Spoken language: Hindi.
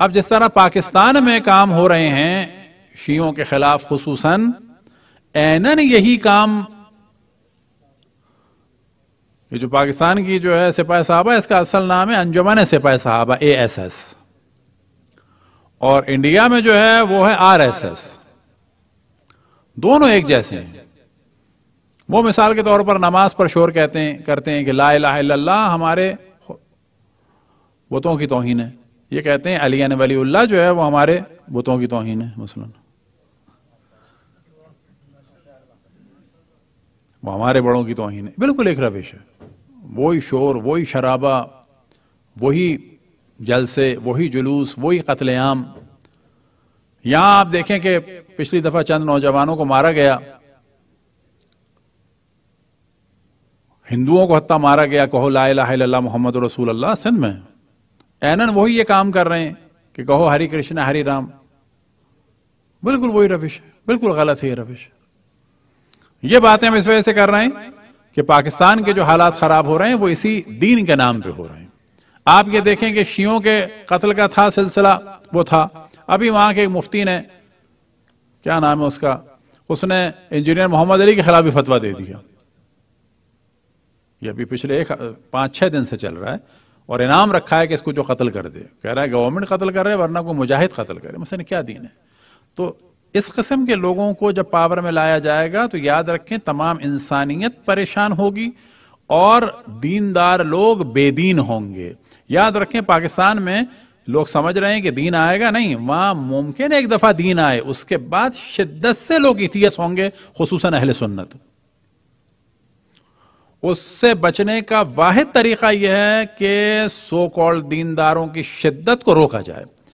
अब जिस तरह पाकिस्तान में काम हो रहे हैं शियों के खिलाफ खसूस एनन यही काम ये जो पाकिस्तान की जो है सिपाही साहबा इसका असल नाम है Anjuman Sipahi Sahaba A S S और इंडिया में जो है वो है आर एस एस दोनों एक जैसे हैं वो मिसाल के तौर पर नमाज पर शोर कहते हैं करते हैं कि ला ला हमारे वतों की तोहन है ये कहते हैं अली वली उल्ला जो है वो हमारे बुतों की तोहन है मसलन वो हमारे बड़ों की तोहन है बिल्कुल एक रविश है वही शोर वही शराबा वही जलसे वही जुलूस वही कत्लेआम यहां आप देखें कि पिछली दफा चंद नौजवानों को मारा गया हिंदुओं को हत्या मारा गया कहो ला मोहम्मद रसूल अल्लाह सिंध में एनन वही ये काम कर रहे हैं कि कहो हरे कृष्ण हरे राम बिल्कुल वही रविश है बिल्कुल गलत है ये रविश ये बातें हम इस वजह से कर रहे हैं कि पाकिस्तान के जो हालात खराब हो रहे हैं वो इसी दीन के नाम पे हो रहे हैं आप ये देखें कि शियों के कत्ल का था सिलसिला वो था अभी वहां के एक मुफ्ती ने क्या नाम है उसका उसने इंजीनियर मोहम्मद अली के खिलाफ भी फतवा दे दिया ये अभी पिछले एक पांच छह दिन से चल रहा है और इनाम रखा है कि इसको जो कत्ल कर दे कह रहा है गवर्नमेंट कत्ल कर रहे वरना कोई मुजाहिद कत्ल करे मसलन क्या दीन है तो इस कस्म के लोगों को जब पावर में लाया जाएगा तो याद रखें तमाम इंसानियत परेशान होगी और दीनदार लोग बेदीन होंगे याद रखें पाकिस्तान में लोग समझ रहे हैं कि दीन आएगा नहीं वहां मुमकिन है एक दफा दीन आए उसके बाद शिद्दत से लोग इतिहास होंगे खसूस अहल सुन्नत उससे बचने का वाद तरीका यह है कि सो कॉल्ड दीनदारों की शिद्दत को रोका जाए